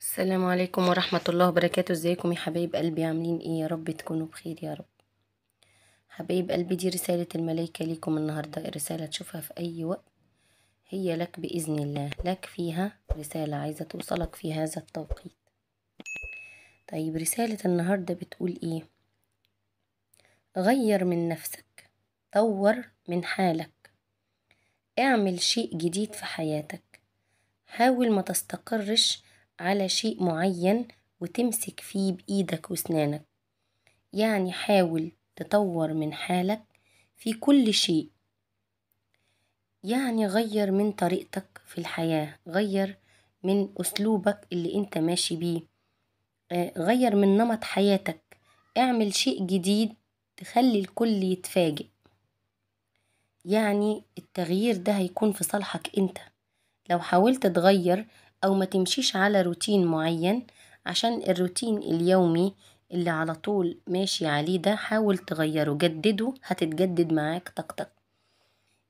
السلام عليكم ورحمة الله وبركاته ازيكم يا حبايب قلبي عاملين ايه يا رب تكونوا بخير يا رب حبايب قلبي دي رسالة الملايكة ليكم النهاردة الرسالة تشوفها في اي وقت هي لك بإذن الله لك فيها رسالة عايزة توصلك في هذا التوقيت طيب رسالة النهاردة بتقول ايه غير من نفسك طور من حالك اعمل شيء جديد في حياتك حاول ما تستقرش على شيء معين وتمسك فيه بإيدك وسنانك يعني حاول تطور من حالك في كل شيء يعني غير من طريقتك في الحياة غير من أسلوبك اللي أنت ماشي بيه آه، غير من نمط حياتك اعمل شيء جديد تخلي الكل يتفاجئ يعني التغيير ده هيكون في صالحك انت لو حاولت تغير أو ما تمشيش على روتين معين عشان الروتين اليومي اللي على طول ماشي عليه ده حاول تغيره جدده هتتجدد معاك طاقتك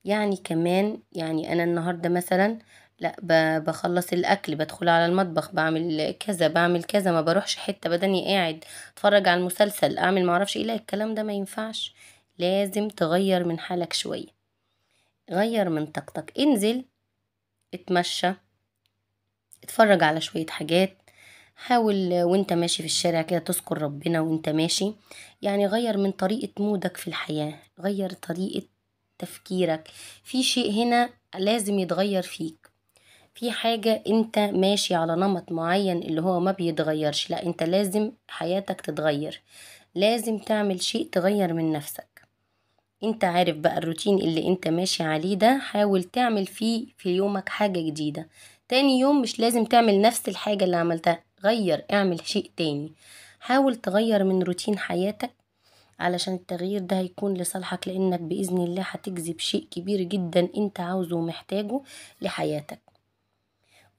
يعني كمان يعني أنا النهاردة مثلا لا بخلص الأكل بدخل على المطبخ بعمل كذا بعمل كذا ما بروحش حتة بدني قاعد اتفرج على المسلسل أعمل معرفش ايه لا الكلام ده ما ينفعش لازم تغير من حالك شوية غير من طاقتك انزل اتمشى اتفرج على شوية حاجات حاول وانت ماشي في الشارع كده تذكر ربنا وانت ماشي يعني غير من طريقة مودك في الحياة غير طريقة تفكيرك في شيء هنا لازم يتغير فيك في حاجة انت ماشي على نمط معين اللي هو ما بيتغيرش لا انت لازم حياتك تتغير لازم تعمل شيء تغير من نفسك انت عارف بقى الروتين اللي انت ماشي عليه ده حاول تعمل فيه في يومك حاجة جديدة تاني يوم مش لازم تعمل نفس الحاجة اللي عملتها غير اعمل شيء تاني حاول تغير من روتين حياتك علشان التغيير ده هيكون لصالحك لانك بإذن الله هتجذب شيء كبير جدا انت عاوزه ومحتاجه لحياتك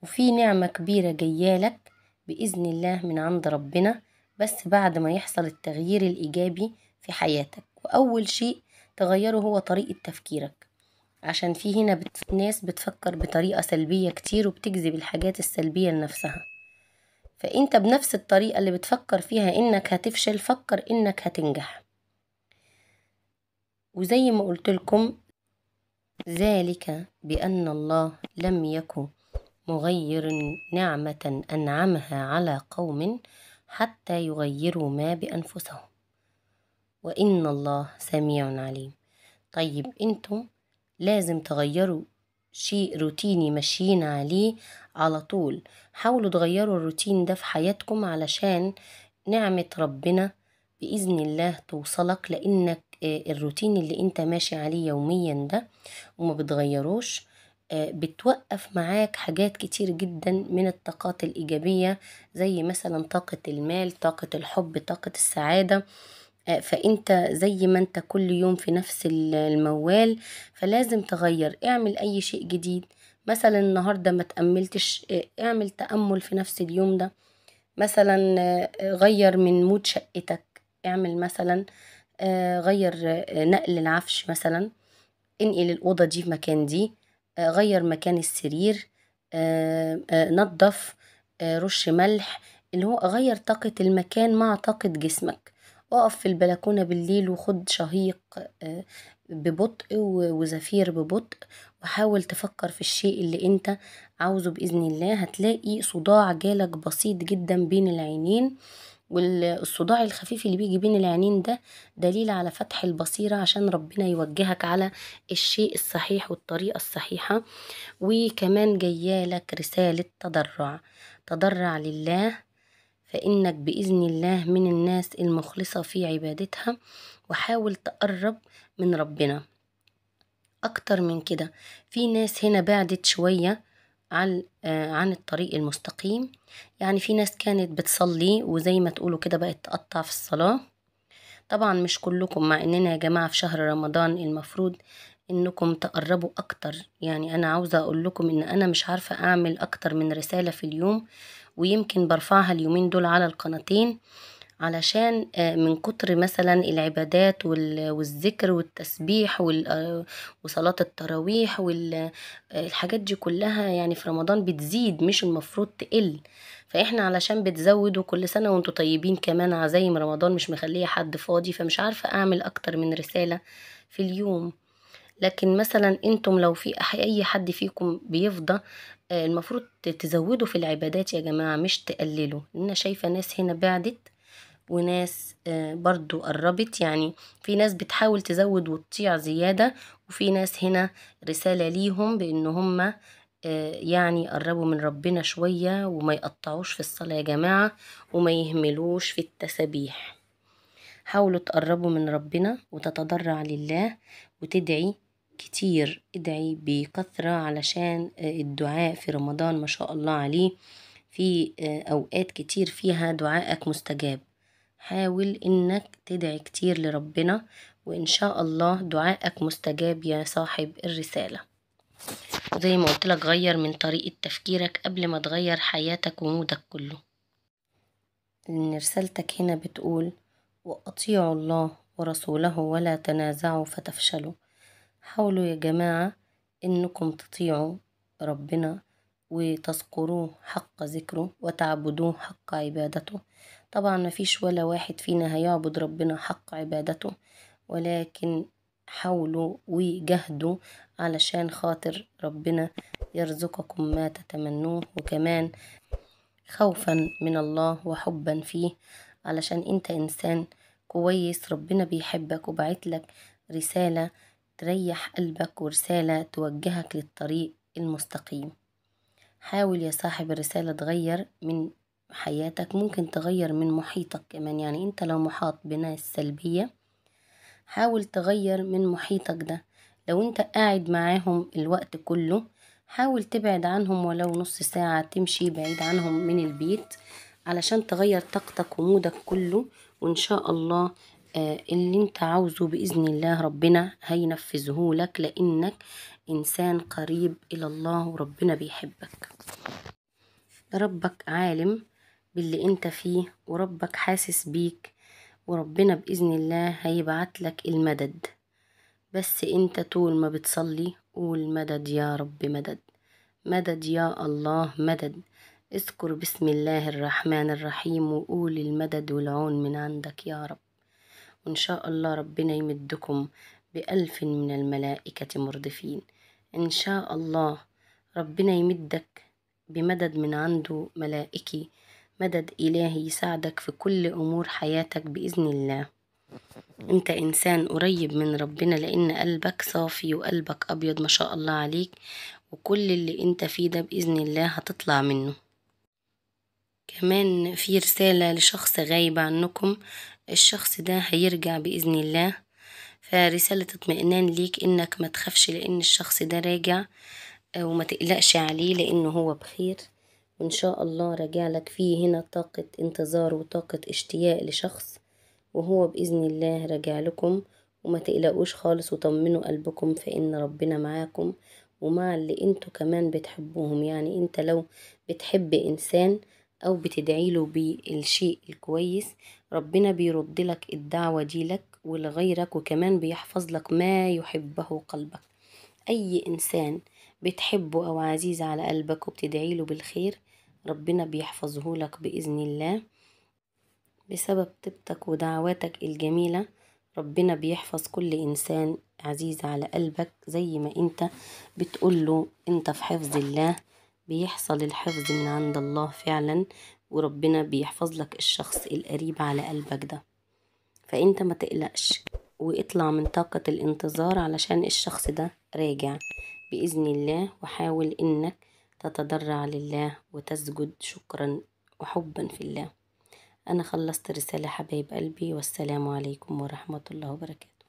وفي نعمة كبيرة جيالك بإذن الله من عند ربنا بس بعد ما يحصل التغيير الإيجابي في حياتك وأول شيء تغيره هو طريقة تفكيرك عشان في هنا بت... ناس بتفكر بطريقة سلبية كتير وبتجذب الحاجات السلبية لنفسها فانت بنفس الطريقة اللي بتفكر فيها انك هتفشل فكر انك هتنجح وزي ما قلت لكم ذلك بأن الله لم يكن مغير نعمة أنعمها على قوم حتى يغيروا ما بأنفسهم وإن الله سميع عليم طيب أنتم لازم تغيروا شيء روتيني ماشيين عليه على طول حاولوا تغيروا الروتين ده في حياتكم علشان نعمة ربنا بإذن الله توصلك لأنك آه، الروتين اللي انت ماشي عليه يوميا ده وما بتغيروش آه، بتوقف معاك حاجات كتير جدا من الطاقات الإيجابية زي مثلا طاقة المال طاقة الحب طاقة السعادة آه، فانت زي ما انت كل يوم في نفس الموال فلازم تغير اعمل اي شيء جديد مثلا النهاردة ما تأملتش آه، اعمل تأمل في نفس اليوم ده مثلا آه، غير من مود شقتك اعمل مثلا غير نقل العفش مثلا انقل الأوضة دي في مكان دي غير مكان السرير نضف رش ملح اللي هو غير طاقة المكان مع طاقة جسمك اقف في البلكونة بالليل وخد شهيق آه، ببطء وزفير ببطء وحاول تفكر في الشيء اللي انت عاوزه بإذن الله هتلاقي صداع جالك بسيط جدا بين العينين والصداع الخفيف اللي بيجي بين العينين ده دليل على فتح البصيرة عشان ربنا يوجهك على الشيء الصحيح والطريقة الصحيحة وكمان جيالك رسالة تضرع تضرع لله فإنك بإذن الله من الناس المخلصة في عبادتها وحاول تقرب من ربنا أكتر من كده في ناس هنا بعدت شوية آه، عن الطريق المستقيم يعني في ناس كانت بتصلي وزي ما تقولوا كده بقت تقطع في الصلاة طبعا مش كلكم مع اننا يا جماعة في شهر رمضان المفروض انكم تقربوا اكتر يعني انا عاوزة اقول لكم ان انا مش عارفة اعمل اكتر من رسالة في اليوم ويمكن برفعها اليومين دول على القناتين علشان آه، من كتر مثلا العبادات والذكر والتسبيح آه، وصلاة التراويح والحاجات آه، دي كلها يعني في رمضان بتزيد مش المفروض تقل فاحنا علشان بتزودوا كل سنة وانتوا طيبين كمان عزايم رمضان مش مخليه حد فاضي فمش عارفة اعمل اكتر من رسالة في اليوم لكن مثلا انتم لو في اي حد فيكم بيفضى آه، المفروض تزودوا في العبادات يا جماعة مش تقللوا أنا شايفة ناس هنا بعدت وناس آه، برضو قربت يعني في ناس بتحاول تزود وتطيع زيادة وفي ناس هنا رسالة ليهم بإن هما آه، يعني قربوا من ربنا شوية وما يقطعوش في الصلاة يا جماعة وما يهملوش في التسبيح حاولوا تقربوا من ربنا وتتضرع لله وتدعي كتير ادعي بكثرة علشان آه، الدعاء في رمضان ما شاء الله عليه في آه، أوقات كتير فيها دعائك مستجاب حاول إنك تدعي كتير لربنا وإن شاء الله دعائك مستجاب يا صاحب الرسالة وزي ما قلت لك غير من طريقة تفكيرك قبل ما تغير حياتك ومودك كله إن رسالتك هنا بتقول وأطيعوا الله ورسوله ولا تنازعوا فتفشلوا حاولوا يا جماعة إنكم تطيعوا ربنا وتذكروه حق ذكره وتعبدوه حق عبادته طبعا مفيش ولا واحد فينا هيعبد ربنا حق عبادته ولكن حاولوا وجهدوا علشان خاطر ربنا يرزقكم ما تتمنوه وكمان خوفا من الله وحبا فيه علشان انت انسان كويس ربنا بيحبك وبعتلك رسالة تريح قلبك ورسالة توجهك للطريق المستقيم حاول يا صاحب الرسالة تغير من حياتك ممكن تغير من محيطك كمان يعني انت لو محاط بناس سلبية حاول تغير من محيطك ده لو انت قاعد معاهم الوقت كله حاول تبعد عنهم ولو نص ساعة تمشي بعيد عنهم من البيت علشان تغير طاقتك ومودك كله وان شاء الله آه، اللي انت عاوزه بإذن الله ربنا هينفذه لك لأنك إنسان قريب إلى الله وربنا بيحبك ربك عالم باللي انت فيه وربك حاسس بيك وربنا بإذن الله هيبعت لك المدد بس انت طول ما بتصلي قول مدد يا رب مدد مدد يا الله مدد اذكر بسم الله الرحمن الرحيم وقول المدد والعون من عندك يا رب وإن شاء الله ربنا يمدكم بألف من الملائكة مردفين إن شاء الله ربنا يمدك بمدد من عنده ملائكي مدد إلهي يساعدك في كل أمور حياتك بإذن الله أنت إنسان قريب من ربنا لأن قلبك صافي وقلبك أبيض ما شاء الله عليك وكل اللي أنت فيه ده بإذن الله هتطلع منه كمان في رسالة لشخص غايب عنكم الشخص ده هيرجع بإذن الله فرسالة اطمئنان ليك إنك ما تخافش لأن الشخص ده راجع آه، وما تقلقش عليه لأنه هو بخير وإن شاء الله راجع لك فيه هنا طاقة انتظار وطاقة اشتياق لشخص وهو بإذن الله راجع لكم وما تقلقوش خالص وطمنوا قلبكم فإن ربنا معاكم ومع اللي انتوا كمان بتحبوهم يعني انت لو بتحب إنسان أو بتدعي له بالشيء الكويس ربنا بيرد لك الدعوة دي لك ولغيرك وكمان بيحفظ لك ما يحبه قلبك أي إنسان بتحبه أو عزيز على قلبك وبتدعي له بالخير ربنا بيحفظه لك بإذن الله بسبب طيبتك ودعواتك الجميلة ربنا بيحفظ كل إنسان عزيز على قلبك زي ما أنت بتقوله أنت في حفظ الله بيحصل الحفظ من عند الله فعلا وربنا بيحفظ لك الشخص القريب على قلبك ده فانت ما تقلقش واطلع من طاقة الانتظار علشان الشخص ده راجع بإذن الله وحاول إنك تتضرع لله وتسجد شكرا وحبا في الله أنا خلصت رسالة حبايب قلبي والسلام عليكم ورحمة الله وبركاته